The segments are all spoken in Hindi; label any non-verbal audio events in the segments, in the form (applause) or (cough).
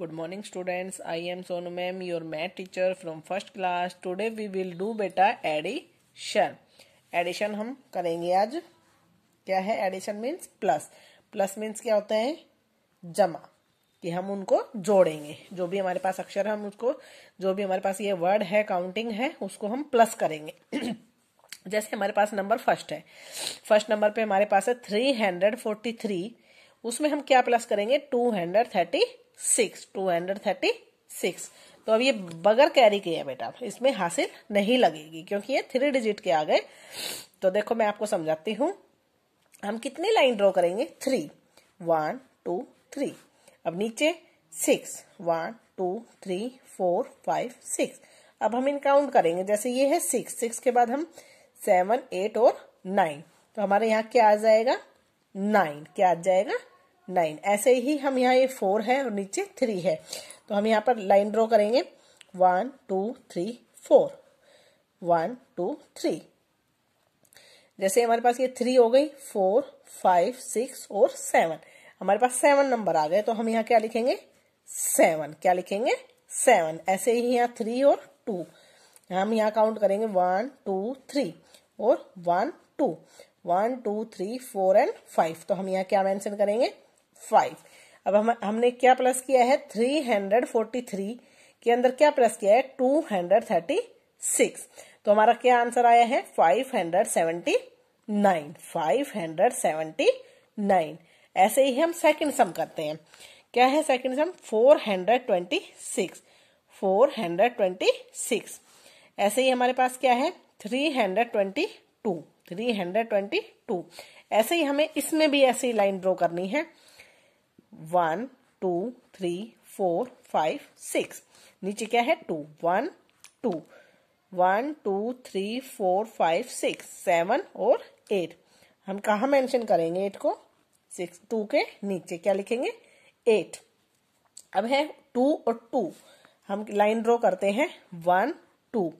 Good morning students I am Sonu ma'am your math teacher from first class today we will do बेटा एडिशन एडिशन हम करेंगे आज क्या है addition means plus plus means क्या होता है जमा कि हम उनको जोड़ेंगे जो भी हमारे पास अक्षर है हम उसको जो भी हमारे पास ये वर्ड है काउंटिंग है उसको हम प्लस करेंगे (clears throat) जैसे हमारे पास नंबर फर्स्ट है फर्स्ट नंबर पे हमारे पास है थ्री हंड्रेड फोर्टी थ्री उसमें हम क्या प्लस करेंगे two hundred thirty six two hundred thirty six तो अब ये बगर कैरी के है बेटा तो इसमें हासिल नहीं लगेगी क्योंकि ये थ्री डिजिट के आ गए तो देखो मैं आपको समझाती हूँ हम कितनी लाइन ड्रॉ करेंगे थ्री वन टू थ्री अब नीचे six one two three four five six अब हम इन काउंट करेंगे जैसे ये है सिक्स सिक्स के बाद हम सेवन एट और नाइन तो हमारे यहाँ क्या आ जाएगा नाइन क्या आ जाएगा नाइन ऐसे ही हम यहाँ ये फोर है और नीचे थ्री है तो हम यहाँ पर लाइन ड्रॉ करेंगे one two three four one two three जैसे हमारे पास ये थ्री हो गई फोर फाइव सिक्स और सेवन हमारे पास सेवन नंबर आ गए तो हम यहाँ क्या लिखेंगे सेवन क्या लिखेंगे सेवन ऐसे ही यहाँ थ्री और टू हम यहाँ काउंट करेंगे वन टू थ्री और one two one two three four and five तो हम यहाँ क्या मेंशन करेंगे फाइव अब हम हमने क्या प्लस किया है थ्री हंड्रेड फोर्टी थ्री के अंदर क्या प्लस किया है टू हंड्रेड थर्टी सिक्स तो हमारा क्या आंसर आया है five hundred seventy nine five hundred seventy nine ऐसे ही हम सेकंड सम करते हैं क्या है second sum four hundred twenty six four hundred twenty six ऐसे ही हमारे पास क्या है three hundred twenty two three hundred twenty two ऐसे ही हमें इसमें भी ऐसी लाइन ड्रॉ करनी है one two three four five six नीचे क्या है two one two one two three four five six seven और एट हम कहा मेंशन करेंगे एट को सिक्स टू के नीचे क्या लिखेंगे एट अब है टू और टू हम लाइन ड्रॉ करते हैं one two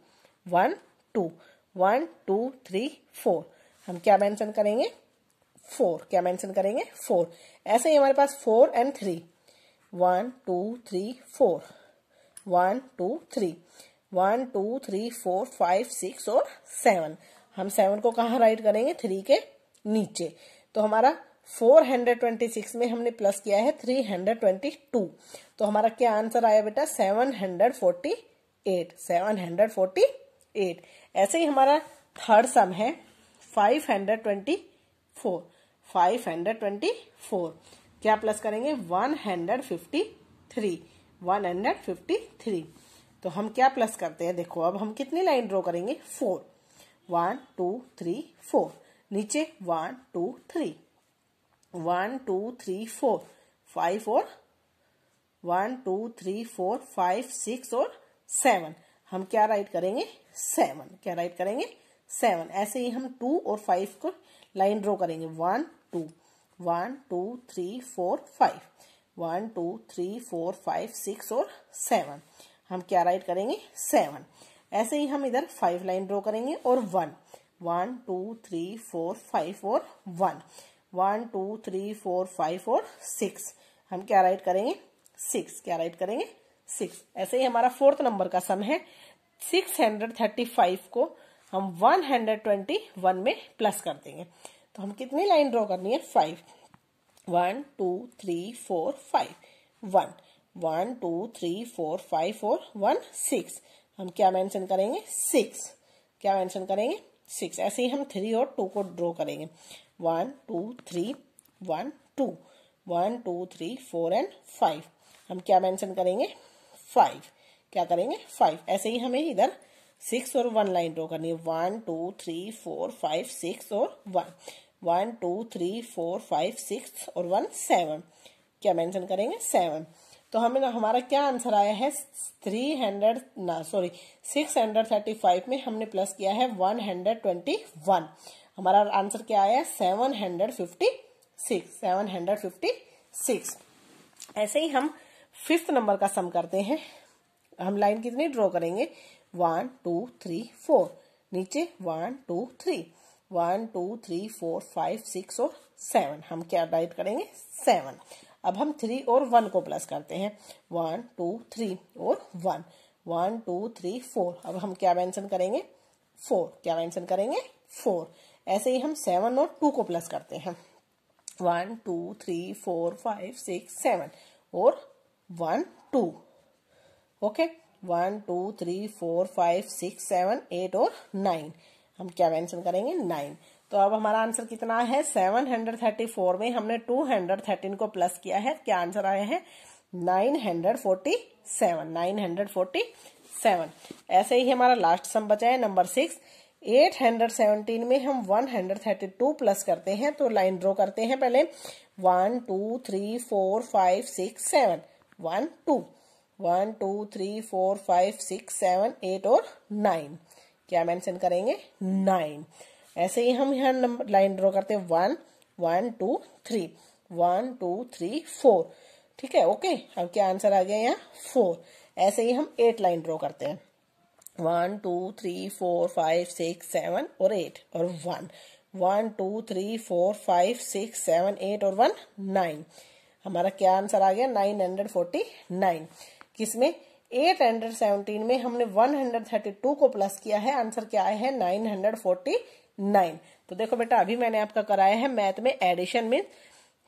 one two one two three four हम क्या मेंशन करेंगे फोर क्या मेंशन करेंगे फोर ऐसे ही हमारे पास four and three one two three four one two three one two three four five six और सेवन हम सेवन को कहा राइट करेंगे थ्री के नीचे तो हमारा फोर हंड्रेड ट्वेंटी सिक्स में हमने प्लस किया है थ्री हंड्रेड ट्वेंटी टू तो हमारा क्या आंसर आया बेटा seven hundred forty eight seven hundred forty eight ऐसे ही हमारा थर्ड सम है five hundred twenty four five hundred twenty four क्या प्लस करेंगे one hundred fifty three one hundred fifty three तो हम क्या प्लस करते हैं देखो अब हम कितनी लाइन ड्रॉ करेंगे four one two three four नीचे one two three one two three four five और one two three four five six और सेवन हम क्या राइट करेंगे सेवन क्या राइट करेंगे सेवन ऐसे ही हम टू और फाइव को लाइन ड्रॉ करेंगे one two one two three four five one two three four five six और सेवन हम क्या राइट करेंगे सेवन ऐसे ही हम इधर फाइव लाइन ड्रॉ करेंगे और one one two three four five और one one two three four five और सिक्स हम क्या राइट करेंगे सिक्स क्या राइट करेंगे सिक्स ऐसे ही हमारा फोर्थ नंबर का सम है सिक्स हंड्रेड थर्टी फाइव को हम वन हंड्रेड ट्वेंटी वन में प्लस कर देंगे तो हम कितनी लाइन ड्रॉ करनी है five one two three four five one one two three four five four one six हम क्या मेंशन करेंगे सिक्स क्या मेंशन करेंगे सिक्स ऐसे ही हम थ्री और टू को ड्रॉ करेंगे one two three one two one two three four and five हम क्या मेंशन करेंगे फाइव क्या करेंगे फाइव ऐसे ही हमें इधर सिक्स और वन लाइन ड्रॉ करनी है one two three four five six और one one two three four five six और वन सेवन क्या मेंशन करेंगे सेवन तो हमें हमारा क्या आंसर आया है थ्री हंड्रेड ना sorry six hundred thirty five में हमने प्लस किया है वन हंड्रेड ट्वेंटी वन हमारा आंसर क्या आया seven hundred fifty six seven hundred fifty six ऐसे ही हम फिफ्थ नंबर का सम करते हैं हम लाइन कितनी ड्रॉ करेंगे वन टू थ्री फोर नीचे one two three one two three four five six और सेवन हम क्या राइट करेंगे सेवन अब हम थ्री और वन को प्लस करते हैं वन टू थ्री और one one two three four अब हम क्या मेंशन करेंगे फोर क्या मेंशन करेंगे फोर ऐसे ही हम सेवन और टू को प्लस करते हैं one two three four five six seven और one two okay okay? One two three four five six seven eight और नाइन हम क्या मेंशन करेंगे नाइन तो अब हमारा आंसर कितना है सेवन हंड्रेड थर्टी फोर में हमने टू हंड्रेड थर्टीन को प्लस किया है क्या आंसर आया है nine hundred forty seven nine hundred forty seven ऐसे ही हमारा लास्ट सम बचा है number six eight hundred seventeen में हम one hundred thirty two plus करते हैं तो लाइन ड्रॉ करते हैं पहले one two three four five six seven one two one two three four five six seven eight और नाइन क्या मेंशन करेंगे नाइन ऐसे ही हम यहाँ नंबर लाइन ड्रॉ करते हैं one one two three one two three four ठीक है ओके अब क्या आंसर आ गया यहाँ फोर ऐसे ही हम एट लाइन ड्रॉ करते हैं one two three four five six seven और एट और one one two three four five six seven eight और वन नाइन हमारा क्या आंसर आ गया नाइन हंड्रेड फोर्टी नाइन किसमें सेवनटीन में हमने वन हंड्रेड थर्टी टू को प्लस किया है आंसर क्या आया है नाइन तो देखो बेटा अभी मैंने आपका कराया है मैथ में एडिशन मीन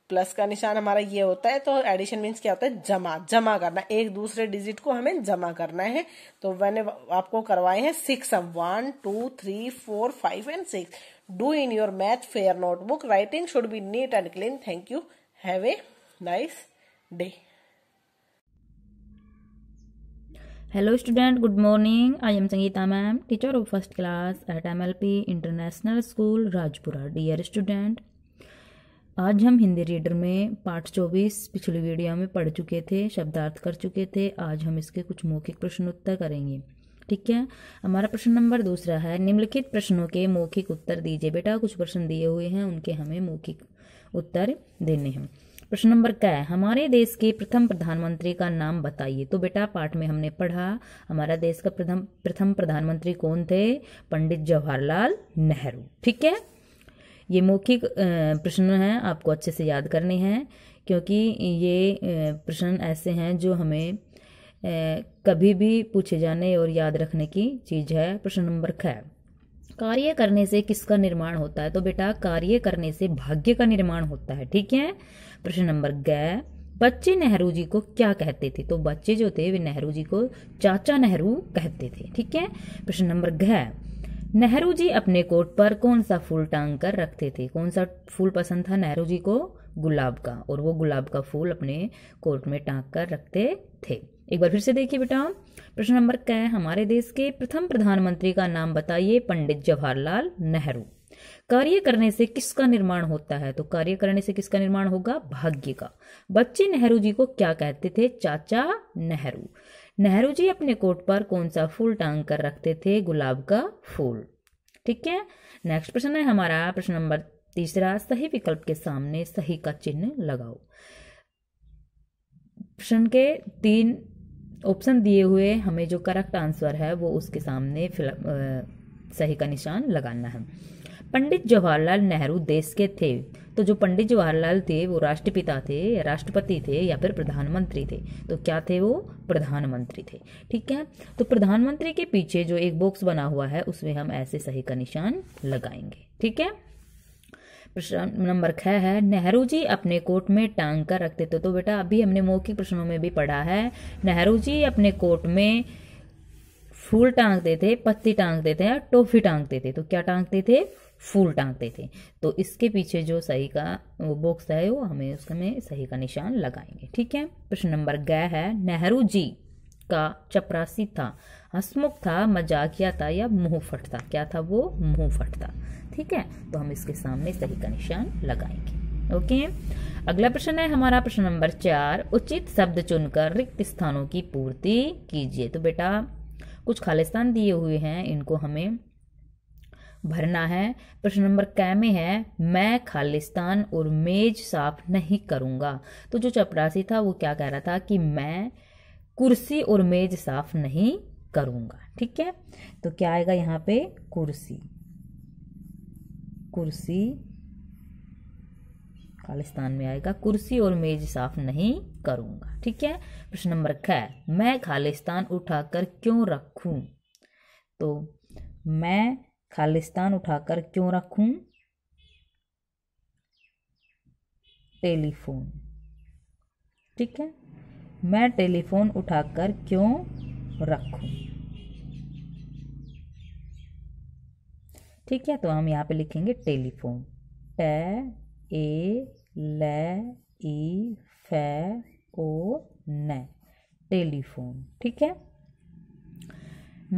प्लस का निशान हमारा ये होता है तो एडिशन मीन्स क्या होता है जमा जमा करना एक दूसरे डिजिट को हमें जमा करना है तो मैंने आपको करवाए हैं सिक्स अब one two three four five and six do in your math fair notebook writing should be neat and clean thank you have a nice day hello student good morning I am Sangeeta ma'am teacher of first class at M L P international school Rajpura dear student आज हम हिंदी रीडर में पार्ट चौबीस पिछली वीडियो में पढ़ चुके थे शब्दार्थ कर चुके थे आज हम इसके कुछ मौखिक प्रश्न उत्तर करेंगे ठीक है हमारा प्रश्न नंबर दूसरा है निम्नलिखित प्रश्नों के मौखिक उत्तर दीजिए बेटा कुछ प्रश्न दिए हुए हैं उनके हमें मौखिक उत्तर देने हैं प्रश्न नंबर क्या है हमारे देश के प्रथम प्रधानमंत्री का नाम बताइए तो बेटा पाठ में हमने पढ़ा हमारा देश का प्रथम प्रथम प्रधानमंत्री कौन थे पंडित जवाहरलाल नेहरू ठीक है ये मौखिक प्रश्न है आपको अच्छे से याद करने हैं क्योंकि ये प्रश्न ऐसे हैं जो हमें कभी भी पूछे जाने और याद रखने की चीज़ है प्रश्न नंबर ख कार्य करने से किसका निर्माण होता है तो बेटा कार्य करने से भाग्य का निर्माण होता है ठीक है प्रश्न नंबर ग बच्चे नेहरू जी को क्या कहते थे तो बच्चे जो थे वे नेहरू जी को चाचा नेहरू कहते थे ठीक है प्रश्न नंबर ग नेहरू जी अपने कोट पर कौन सा फूल टांग कर रखते थे कौन सा फूल पसंद था नेहरू जी को गुलाब का और वो गुलाब का फूल अपने कोट में टांग कर रखते थे एक बार फिर से देखिए बेटा प्रश्न नंबर है हमारे देश के प्रथम प्रधानमंत्री का नाम बताइए पंडित जवाहरलाल नेहरू कार्य करने से किसका निर्माण होता है तो कार्य करने से किसका निर्माण होगा भाग्य का बच्चे नेहरू जी को क्या कहते थे चाचा नेहरू नेहरू जी अपने कोट पर कौन सा फूल टांग कर रखते थे गुलाब का फूल ठीक है नेक्स्ट प्रश्न है हमारा प्रश्न नंबर तीसरा सही विकल्प के सामने सही का चिन्ह लगाओ प्रश्न के तीन ऑप्शन दिए हुए हमें जो करेक्ट आंसर है वो उसके सामने फिल सही का निशान लगाना है पंडित जवाहरलाल नेहरू देश के थे तो जो पंडित जवाहरलाल थे वो राष्ट्रपिता थे राष्ट्रपति थे या फिर प्रधानमंत्री थे तो क्या थे वो प्रधानमंत्री थे ठीक है तो प्रधानमंत्री के पीछे जो एक बॉक्स बना हुआ है उसमें हम ऐसे सही का निशान लगाएंगे ठीक है प्रश्न नंबर ख है नेहरू जी अपने कोट में टांग कर रखते थे तो बेटा अभी हमने मौखिक प्रश्नों में भी पढ़ा है नेहरू जी अपने कोट में फूल टांगते थे पत्ती टांगते थे या टोफी टांगते थे तो क्या टांगते थे फूल टांगते थे तो इसके पीछे जो सही का वो बॉक्स है वो हमें उसमें सही का निशान लगाएंगे ठीक है प्रश्न नंबर ग है नेहरू जी का चपरासी था हसमुख था मजाकिया था या मुंह फट था क्या था वो मुंह फट था ठीक है तो हम इसके सामने सही का निशान लगाएंगे ओके अगला प्रश्न है हमारा प्रश्न नंबर चार उचित शब्द चुनकर रिक्त स्थानों की पूर्ति कीजिए तो बेटा कुछ खालिस्तान दिए हुए हैं इनको हमें भरना है प्रश्न नंबर कै में है मैं खालिस्तान और मेज साफ नहीं करूंगा तो जो चपरासी था वो क्या कह रहा था कि मैं कुर्सी और मेज साफ नहीं करूंगा ठीक है तो क्या आएगा यहाँ पे कुर्सी कुर्सी खालिस्तान में आएगा कुर्सी और मेज साफ नहीं करूंगा ठीक है प्रश्न नंबर ख मैं खालिस्तान उठाकर क्यों रखूं तो मैं खालिस्तान उठाकर क्यों रखूं टेलीफोन ठीक है मैं टेलीफोन उठाकर क्यों रखूं ठीक है तो हम यहाँ पे लिखेंगे टेलीफोन टे ए ल ई फै ओ न टेलीफोन ठीक है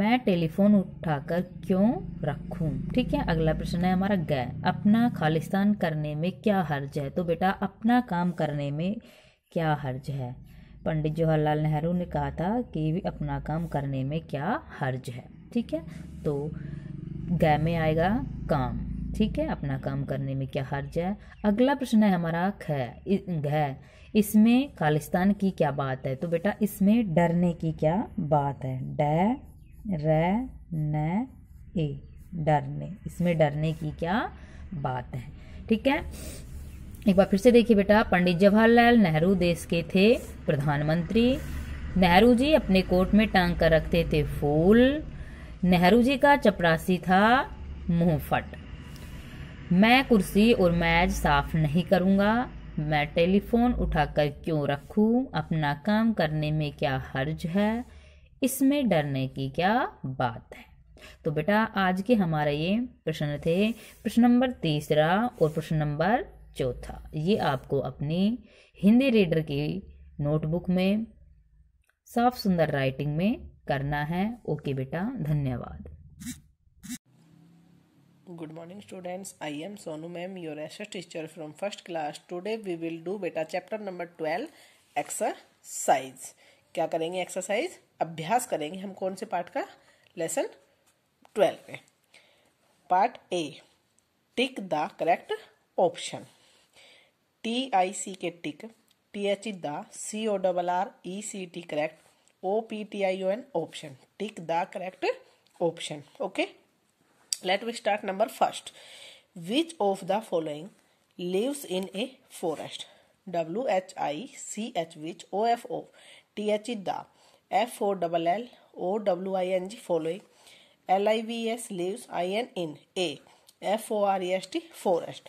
मैं टेलीफोन उठाकर क्यों रखूं ठीक है अगला प्रश्न है हमारा ग अपना खालिस्तान करने में क्या हर्ज है तो बेटा अपना काम करने में क्या हर्ज है पंडित जवाहरलाल नेहरू ने कहा था कि अपना काम करने में क्या हर्ज है ठीक है तो गय में आएगा काम ठीक है अपना काम करने में क्या हर्ज है अगला प्रश्न है हमारा ख है इसमें खालिस्तान की क्या बात है तो बेटा इसमें डरने की क्या बात है ड र न ए डरने इसमें डरने की क्या बात है ठीक है एक बार फिर से देखिए बेटा पंडित जवाहरलाल नेहरू देश के थे प्रधानमंत्री नेहरू जी अपने कोट में टांग कर रखते थे फूल नेहरू जी का चपरासी था मुंहफट मैं कुर्सी और मैज साफ नहीं करूँगा मैं टेलीफोन उठाकर क्यों रखूं अपना काम करने में क्या हर्ज है इसमें डरने की क्या बात है तो बेटा आज के हमारे ये प्रश्न थे प्रश्न नंबर तीसरा और प्रश्न नंबर चौथा ये आपको अपनी हिंदी रीडर की नोटबुक में साफ सुंदर राइटिंग में करना है ओके बेटा धन्यवाद good morning students I am Sonu ma'am your asha teacher from first class today we will do बेटा चैप्टर नंबर ट्वेल्व एक्सरसाइज क्या करेंगे एक्सरसाइज अभ्यास करेंगे हम कौन से पार्ट का लेसन ट्वेल्व पे part A tick the correct option T I C K tick T H E the C O double R E C T correct O P T I O N option tick the correct option okay let we start number first which of the following lives in a forest W H I C H which O F O T H is the F O double L O W I N G following L I V S lives I N in A F O R S T forest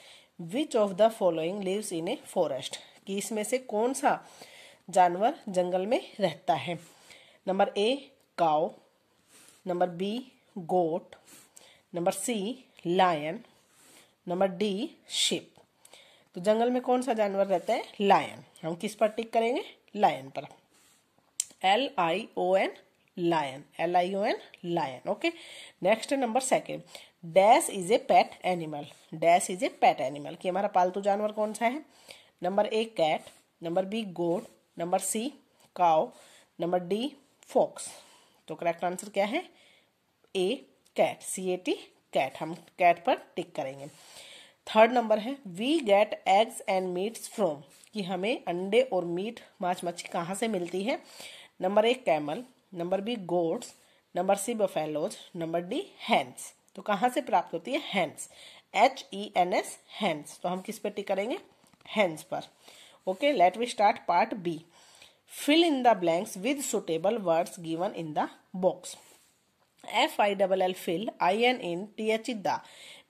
which of the following lives in a forest कि इसमें से कौन सा जानवर जंगल में रहता है number A cow number B goat number C lion number D sheep तो जंगल में कौन सा जानवर रहता है लायन हम किस पर टिक करेंगे लायन पर L I O N lion L I O N lion okay next number second dash is a pet animal dash is a pet animal कि हमारा पालतू जानवर कौन सा है number A cat number B goat number C cow number D fox तो करेक्ट आंसर क्या है A cat C A T cat हम कैट पर टिक करेंगे थर्ड नंबर है we get eggs and meets from कि हमें अंडे और मीट माछ मच्छी कहाँ से मिलती है नंबर एक camel number B goats number C buffaloes number D hens तो कहाँ से प्राप्त होती है hens H E N S hens तो हम किस पे टिक करेंगे हैंस पर okay let we start part B fill in the blanks with suitable words given in the box F I double L fill I N in T H the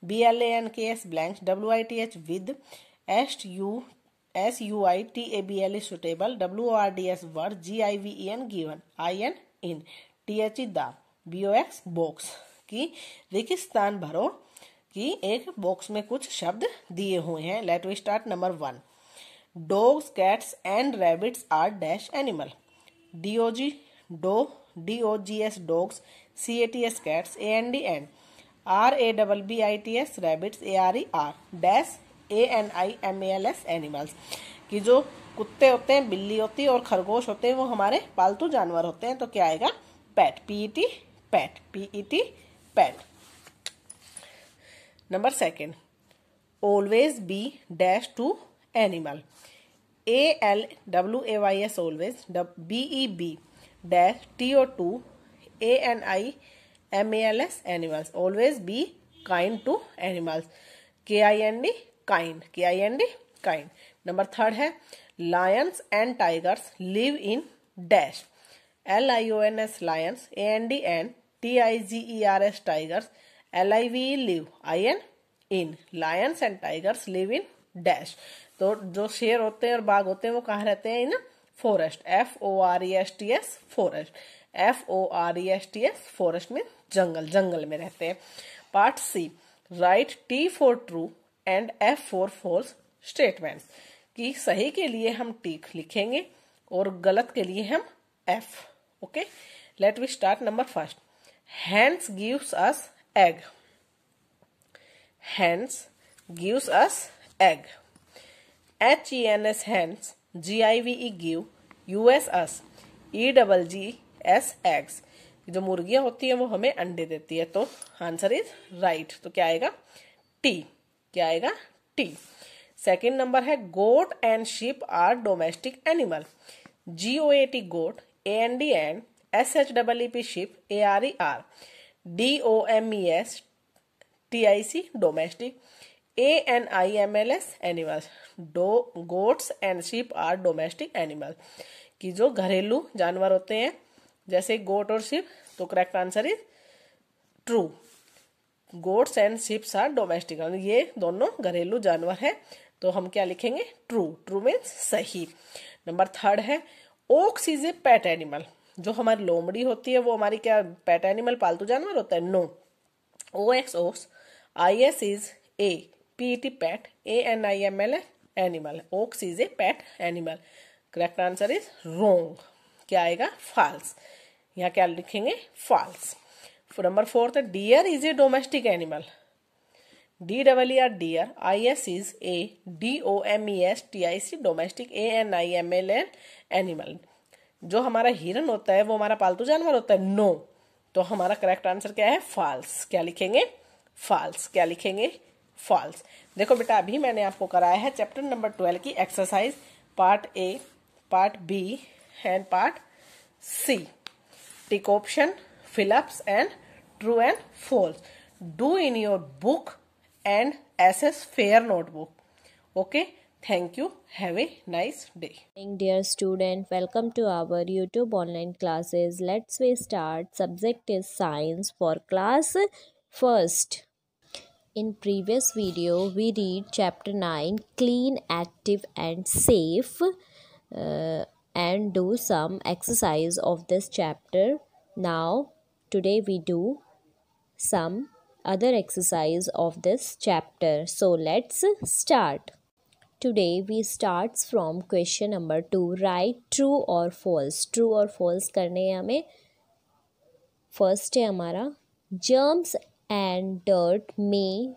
B L A N K S blanks W I T H with S U S U I T A B L E suitable W R D S word G I V E N given I N in T H the B O X box की रिकिस्तान भरो कि एक बॉक्स में कुछ शब्द दिए हुए हैं let we start number one dogs cats and rabbits are dash animal D O G dog D O G S dogs C A T S cats A N D and R A double B I T S rabbits A R E are dash A N I M L S animals कि जो कुत्ते होते हैं बिल्ली होती है और खरगोश होते हैं वो हमारे पालतू जानवर होते हैं तो क्या आएगा pet T pet T pet number second always be dash to animal A L W A Y S always B E be dash T O to A N I M A L S animals always be kind to animals K I N D kind K I N D kind number third है lions and tigers live in dash L I O N S lions A N D N T I G E R S tigers L I V live I N in lions and tigers live in dash तो जो शेर होते हैं और बाघ होते हैं वो कहाँ रहते हैं in forest F O R E S T S forest F O R E S T S forest में जंगल जंगल में रहते हैं part C write T for true and F for false statement कि सही के लिए हम टी लिखेंगे और गलत के लिए हम F okay let we start number first hens gives us egg hens gives us egg H E N S hens G I V E give U S us E double G S eggs जो मुर्गियां होती है वो हमें अंडे देती है तो आंसर इज राइट तो क्या आएगा टी क्या आएगा टी सेकेंड नंबर है goat and sheep are domestic animal G O A T goat A N D N S H double E P sheep A R E R D O M E S T I C domestic A N I M L S animal do goats and sheep are domestic animal कि जो घरेलू जानवर होते हैं जैसे गोट और शिप तो correct answer is true goats and sheeps are domestic ये दोनों घरेलू जानवर है तो हम क्या लिखेंगे ट्रू ट्रू मीन्स सही नंबर थर्ड है ox is a pet animal जो हमारी लोमड़ी होती है वो हमारी क्या पेट एनिमल पालतू जानवर होता है no O X ox I S is A P T pet A N I M L animal ox is a pet animal correct answer is wrong क्या आएगा फॉल्स यहाँ क्या लिखेंगे false number fourth deer is a domestic animal D double R deer I S is A D O M E S T I C domestic A N I M L N animal जो हमारा हिरन होता है वो हमारा पालतू जानवर होता है नो no. तो हमारा करेक्ट आंसर क्या है फॉल्स क्या लिखेंगे फॉल्स क्या लिखेंगे फॉल्स देखो बेटा अभी मैंने आपको कराया है चैप्टर नंबर ट्वेल्व की exercise part A part B and part C. Tick option fill ups, and true and false. Do in your book and assess fair notebook. Okay. Thank you. Have a nice day. Dear student, welcome to our YouTube online classes. Let's we start. Subject is science for class first. In previous video, we read chapter 9 clean, active and safe. Uh, and do some exercise of this chapter. Now, today we do some other exercise of this chapter. So, let's start. Today we starts from question number 2 write true or false true or false करने हैं हमें फर्स्ट है हमारा germs and dirt may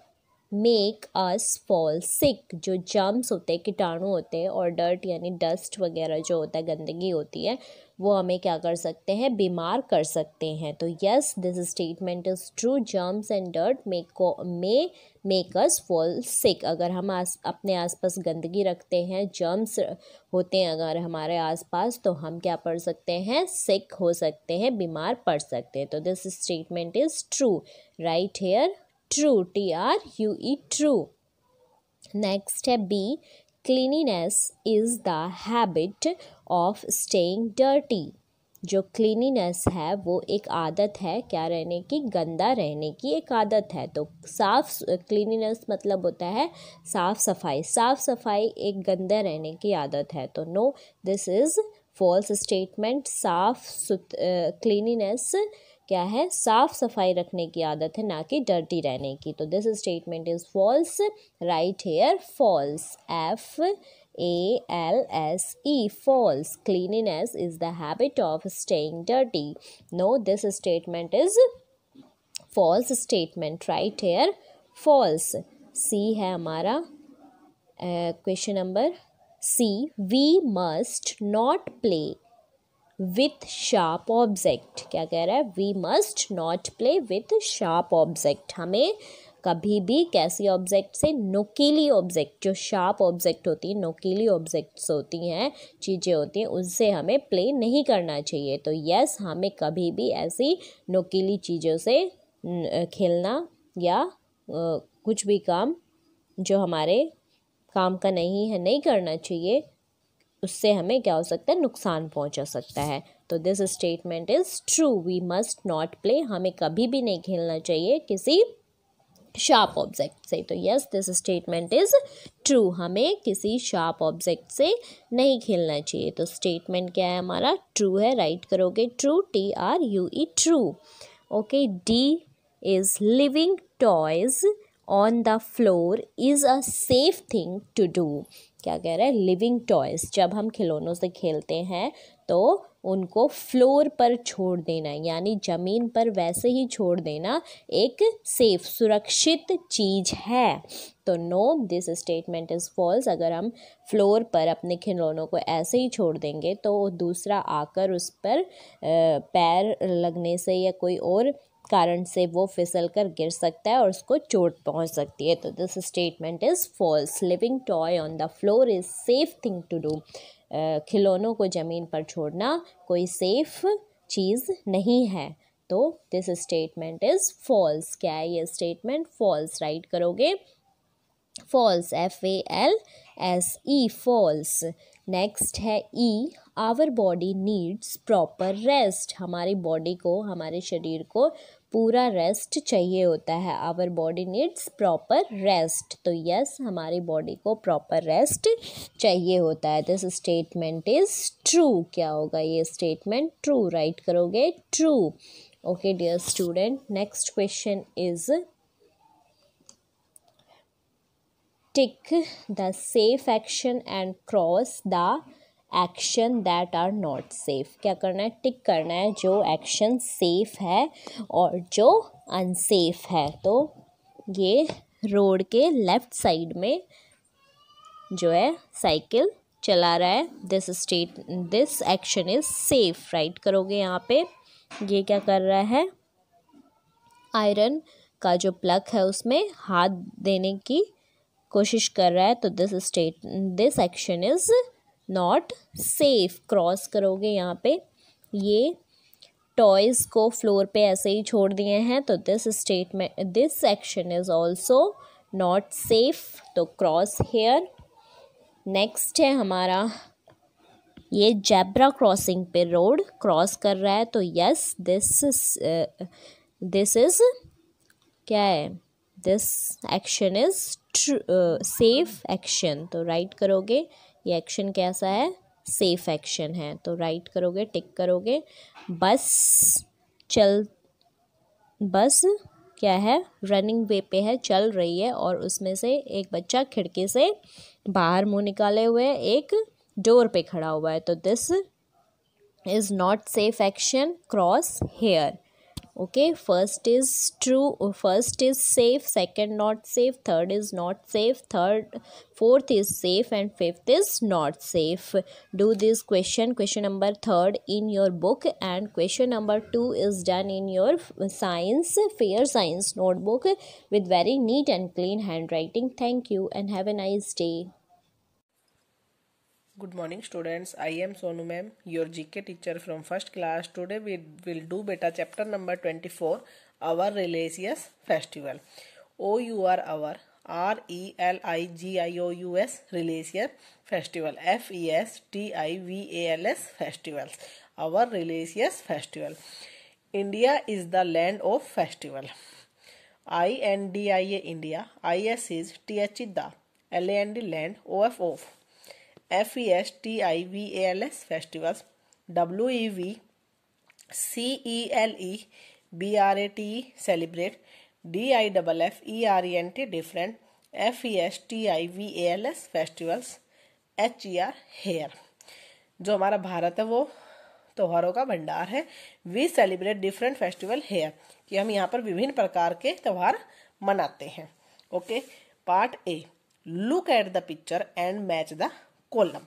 make us fall sick जो जम्स होते हैं कीटाणु होते हैं और डर्ट यानी डस्ट वगैरह जो होता है गंदगी होती है वो हमें क्या कर सकते हैं बीमार कर सकते हैं तो yes this statement is true germs and dirt make may make us fall sick अगर हम आस अपने आसपास गंदगी रखते हैं जर्म्स होते हैं अगर हमारे आसपास तो हम क्या पढ़ सकते हैं सिक हो सकते हैं बीमार पड़ सकते हैं तो this statement is true write here true T R U E true next है B cleanliness is the habit of staying dirty जो क्लीनिनेस है वो एक आदत है क्या रहने की गंदा रहने की एक आदत है तो साफ क्लीनिनेस मतलब होता है साफ सफाई साफ सफाई एक गंदा रहने की आदत है तो no this is false statement साफ क्लीनिनेस uh, क्या है साफ सफाई रखने की आदत है ना कि डर्टी रहने की तो this statement is false write here false F A L S E false cleanliness is the habit of staying dirty no this statement is false statement write here false C है हमारा question number C we must not play with sharp object क्या कह रहा है we must not play with sharp object हमें कभी भी कैसी ऑब्जेक्ट से नोकीली ऑब्जेक्ट जो शार्प ऑब्जेक्ट होती है नोकीली ऑब्जेक्ट्स होती हैं चीज़ें होती हैं उनसे हमें प्ले नहीं करना चाहिए तो यस हमें कभी भी ऐसी नोकीली चीज़ों से खेलना या कुछ भी काम जो हमारे काम का नहीं है नहीं करना चाहिए उससे हमें क्या हो सकता है नुकसान पहुंचा सकता है तो this statement is true we must not play हमें कभी भी नहीं खेलना चाहिए किसी शार्प ऑब्जेक्ट से तो yes this statement is true हमें किसी शार्प ऑब्जेक्ट से नहीं खेलना चाहिए तो स्टेटमेंट क्या है हमारा ट्रू है राइट करोगे true T R U E true okay D is leaving toys on the floor is a safe thing to do क्या कह रहा है लिविंग टॉयज़ जब हम खिलौनों से खेलते हैं तो उनको फ्लोर पर छोड़ देना यानी ज़मीन पर वैसे ही छोड़ देना एक सेफ सुरक्षित चीज़ है तो no this statement is false अगर हम फ्लोर पर अपने खिलौनों को ऐसे ही छोड़ देंगे तो दूसरा आकर उस पर पैर लगने से या कोई और कारण से वो फिसल कर गिर सकता है और उसको चोट पहुंच सकती है तो this statement is false leaving toy on the floor is safe thing to do खिलौनों को ज़मीन पर छोड़ना कोई सेफ चीज़ नहीं है तो दिस स्टेटमेंट इज़ फॉल्स क्या है ये स्टेटमेंट फॉल्स राइट करोगे false F A L S E false next है E e. Our body needs proper rest हमारी बॉडी को हमारे शरीर को पूरा रेस्ट चाहिए होता है our body needs proper rest तो यस हमारी बॉडी को प्रॉपर रेस्ट चाहिए होता है दिस स्टेटमेंट इज़ ट्रू क्या होगा ये स्टेटमेंट ट्रू राइट करोगे true okay dear student next question is tick the safe action and cross the action that are not safe क्या करना है टिक करना है जो एक्शन सेफ है और जो अनसेफ है तो ये रोड के लेफ्ट साइड में जो है साइकिल चला रहा है this state this action is safe write करोगे यहाँ पे ये क्या कर रहा है आयरन का जो प्लग है उसमें हाथ देने की कोशिश कर रहा है तो this state this action is not safe cross करोगे यहाँ पे ये टॉयज़ को फ्लोर पे ऐसे ही छोड़ दिए हैं तो this statement this section is also not safe तो क्रॉस हेयर नेक्स्ट है हमारा ये जैबरा क्रॉसिंग पे रोड क्रॉस कर रहा है तो यस दिस दिस इज़ क्या है this action is safe action तो राइट करोगे ये एक्शन कैसा है सेफ एक्शन है तो राइट करोगे टिक करोगे बस चल बस क्या है रनिंग वे पे है चल रही है और उसमें से एक बच्चा खिड़की से बाहर मुंह निकाले हुए एक डोर पे खड़ा हुआ है तो this is not safe action cross here okay first is true first is safe second not safe third is not safe third fourth is safe and fifth is not safe do this question question number third in your book and question number two is done in your science fair science notebook with very neat and clean handwriting thank you and have a nice day good morning students I am Sonu ma'am your GK teacher from first class today we will do बेटा chapter number twenty four our religious festival O U R our R E L I G I O U S religious festival F E S T I V A L S festival our religious festival India is the land of festival I N D I A India I S is T H is the L A N D land O F of F E S T I V A L S festivals W E we C E L E B R A T E celebrate D I double F E R E N T different F E S T I V A L S festivals H E R here जो हमारा भारत है वो त्योहारों का भंडार है we celebrate different festival here कि हम यहाँ पर विभिन्न प्रकार के त्यौहार मनाते हैं okay part A look at the picture and match the column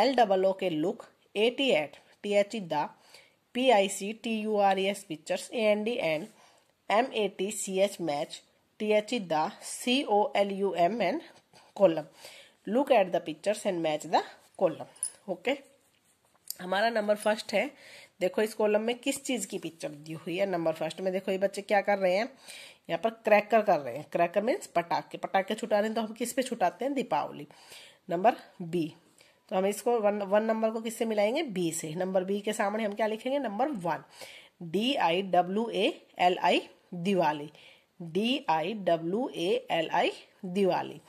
L double O K look A T at T H E the P I C T U R S pictures A N D N M A T C H match T H E the C O L U M N column look at the pictures and match the column okay हमारा नंबर फर्स्ट है देखो इस कॉलम में किस चीज़ की पिक्चर दी हुई है नंबर फर्स्ट में देखो ये बच्चे क्या कर रहे हैं यहाँ पर क्रैकर कर रहे हैं क्रैकर मीन्स पटाखे पटाखे छुटा रहे हैं तो हम किस पे छुटाते हैं दीपावली नंबर बी तो हम इसको वन वन नंबर को किससे मिलाएंगे बी से नंबर बी के सामने हम क्या लिखेंगे number one D I W A L I Diwali D I W A L I Diwali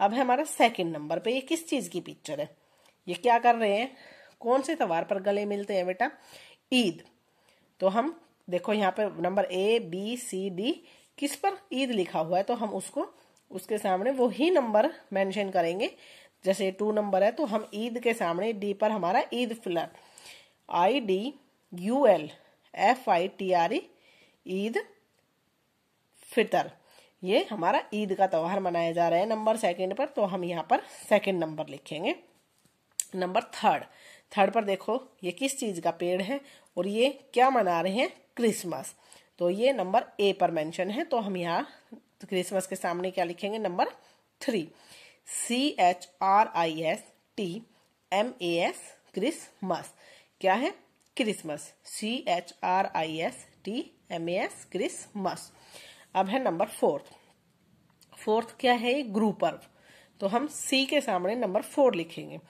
अब है हमारा सेकंड नंबर पे ये किस चीज़ की पिक्चर है ये क्या कर रहे हैं कौन से त्यौहार पर गले मिलते हैं बेटा ईद तो हम देखो यहाँ पे number A B C D किस पर ईद लिखा हुआ है तो हम उसको उसके सामने वो ही नंबर मेंशन करेंगे जैसे टू नंबर है तो हम ईद के सामने डी पर हमारा Eid Fitr I D U L F I T R E Eid Fitr ये हमारा ईद का त्यौहार मनाया जा रहा है नंबर सेकंड पर तो हम यहाँ पर सेकंड नंबर लिखेंगे नंबर थर्ड थर्ड पर देखो ये किस चीज़ का पेड़ है और ये क्या मना रहे हैं क्रिसमस तो ये नंबर ए पर मेंशन है तो हम यहाँ क्रिसमस के सामने क्या लिखेंगे number three C H R I S T M A S Christmas क्या है Christmas C H R I S T M A S Christmas अब है नंबर फोर्थ फोर्थ क्या है ग्रू पर्व तो हम सी के सामने नंबर फोर लिखेंगे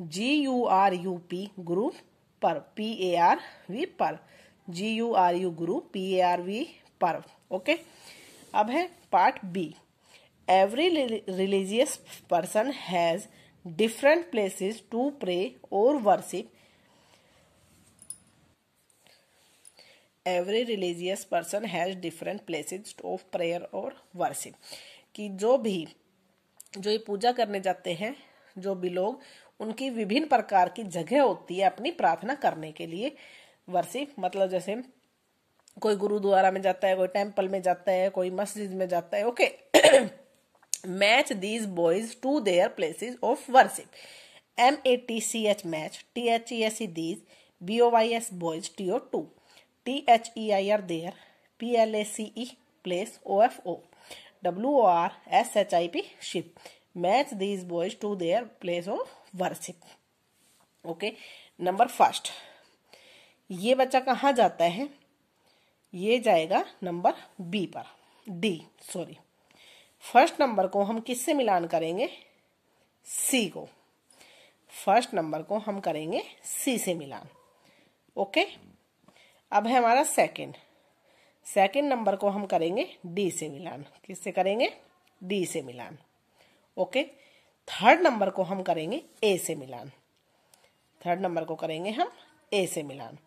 G U R U P Guru Parv P A R V Parv G U R U Guru P A R V Parv okay अब है part B every religious person has different places to pray और worship every religious person has different places of prayer और वर्शिप कि जो भी जो ये पूजा करने जाते हैं जो भी लोग उनकी विभिन्न प्रकार की जगह होती है अपनी प्रार्थना करने के लिए वर्शिप मतलब जैसे कोई गुरुद्वारा में जाता है कोई टेम्पल में जाता है कोई मस्जिद में जाता है okay okay. Match these boys to their places of worship M A T C H match T H E S E these B O Y S boys T O to T H E I R their P L A C E place O F O W O R S H I P ship match these boys to their place of worship okay number first ये बच्चा कहाँ जाता है ये जाएगा नंबर बी पर डी सॉरी फर्स्ट नंबर को हम किससे मिलान करेंगे सी को फर्स्ट नंबर को हम करेंगे सी से मिलान ओके अब है हमारा सेकंड सेकंड नंबर को हम करेंगे डी से मिलान किससे करेंगे डी से मिलान ओके थर्ड नंबर को हम करेंगे ए से मिलान थर्ड नंबर को करेंगे हम ए से मिलान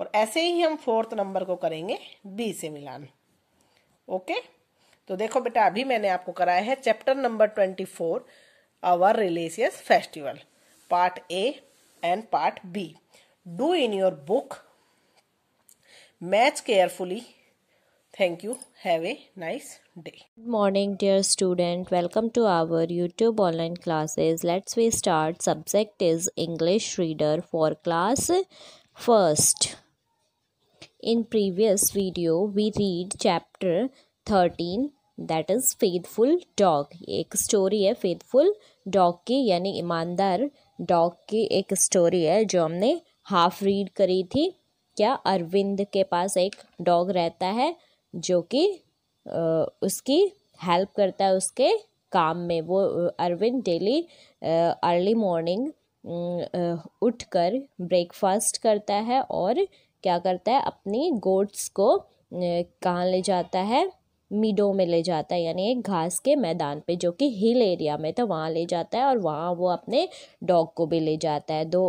और ऐसे ही हम फोर्थ नंबर को करेंगे बी से मिलान ओके तो देखो बेटा अभी मैंने आपको कराया है chapter number twenty four our religious festival part A and part B do in your book match carefully thank you have a nice day good morning dear student welcome to our YouTube online classes let's we start subject is English reader for class first in previous video we read chapter thirteen that is faithful dog एक स्टोरी है फेथफुल डॉग की यानी ईमानदार डॉग की एक स्टोरी है जो हमने हाफ रीड करी थी क्या अरविंद के पास एक डॉग रहता है जो कि उसकी हेल्प करता है उसके काम में वो अरविंद डेली अर्ली मॉर्निंग उठकर ब्रेकफास्ट करता है और क्या करता है अपनी गोट्स को कहाँ ले जाता है मीडो में ले जाता है यानी एक घास के मैदान पे जो कि हिल एरिया में तो वहाँ ले जाता है और वहाँ वो अपने डॉग को भी ले जाता है दो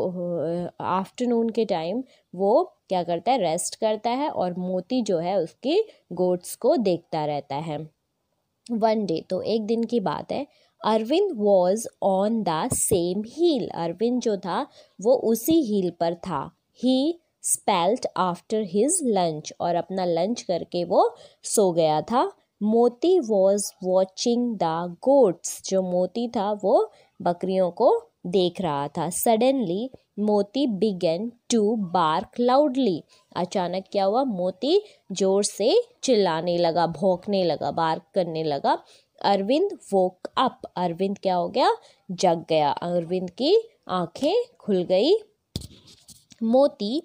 आफ्टरनून के टाइम वो क्या करता है रेस्ट करता है और मोती जो है उसकी गोट्स को देखता रहता है वन डे तो एक दिन की बात है Arvind was on the same hill Arvind जो था वो उसी हील पर था he slept after his lunch और अपना लंच करके वो सो गया था मोती वॉज वॉचिंग द गोट्स जो मोती था वो बकरियों को देख रहा था सडनली मोती बिगन टू बार्क लाउडली अचानक क्या हुआ मोती जोर से चिल्लाने लगा भौंकने लगा बार्क करने लगा अरविंद वोक अप अरविंद क्या हो गया जग गया अरविंद की आंखें खुल गई Moti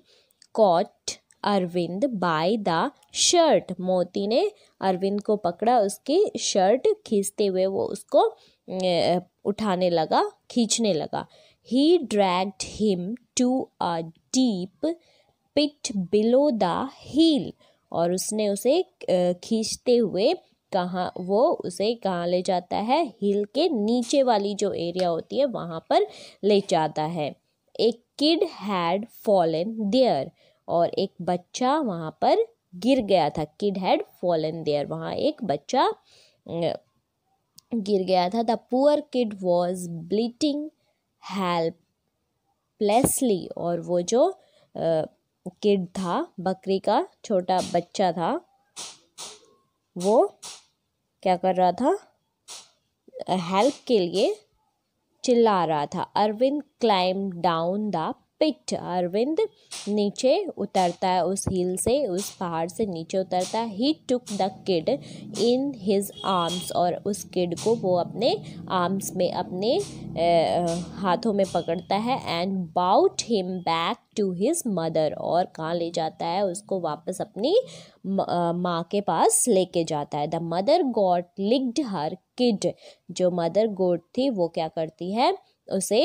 caught Arvind by the shirt Moti ने अरविंद को पकड़ा उसकी शर्ट खींचते हुए वो उसको उठाने लगा खींचने लगा he dragged him to a deep pit below the hill और उसने उसे खींचते हुए कहाँ वो उसे कहाँ ले जाता है हिल के नीचे वाली जो एरिया होती है वहाँ पर ले जाता है एक किड हैड फॉलन देयर और एक बच्चा वहाँ पर गिर गया था किड हैड फॉलन देयर वहाँ एक बच्चा गिर गया था the poor kid was bleating helplessly और वो जो किड था बकरी का छोटा बच्चा था वो क्या कर रहा था हेल्प के लिए चिल्ला रहा था Arvind climbed down the pit Arvind नीचे उतरता है उस हिल से उस पहाड़ से नीचे उतरता है he took the kid in his arms और उस किड को वो अपने आर्म्स में अपने ए, हाथों में पकड़ता है and brought him back to his mother और कहाँ ले जाता है उसको वापस अपनी माँ के पास लेके जाता है the mother goat licked her kid जो मदर गोड थी वो क्या करती है उसे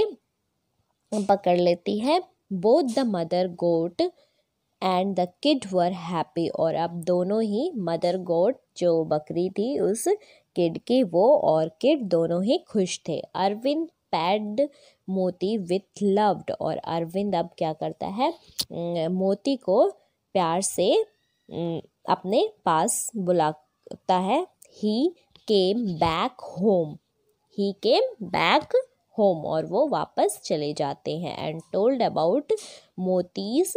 पकड़ लेती है both the mother goat and the kid were happy और अब दोनों ही मदर गोट जो बकरी थी उस किड की वो और किड दोनों ही खुश थे Arvind patted Moti with loved और अरविंद अब क्या करता है मोती को प्यार से अपने पास बुलाता है he came back home he came back home और वो वापस चले जाते हैं and told about Moti's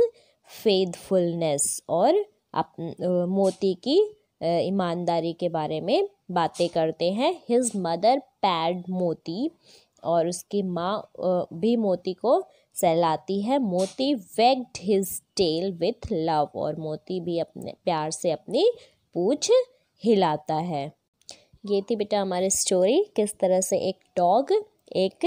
faithfulness और अप, मोती की ईमानदारी के बारे में बातें करते हैं हिज मदर पैड मोती और उसकी माँ भी मोती को सहलाती है Moti wagged his tail with love और मोती भी अपने प्यार से अपनी पूछ हिलाता है ये थी बेटा हमारी स्टोरी किस तरह से एक डॉग एक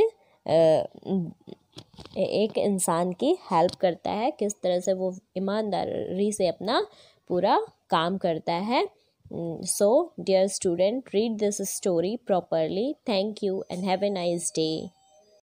एक इंसान की हेल्प करता है किस तरह से वो ईमानदारी से अपना पूरा काम करता है so dear student read this story properly thank you and have a nice day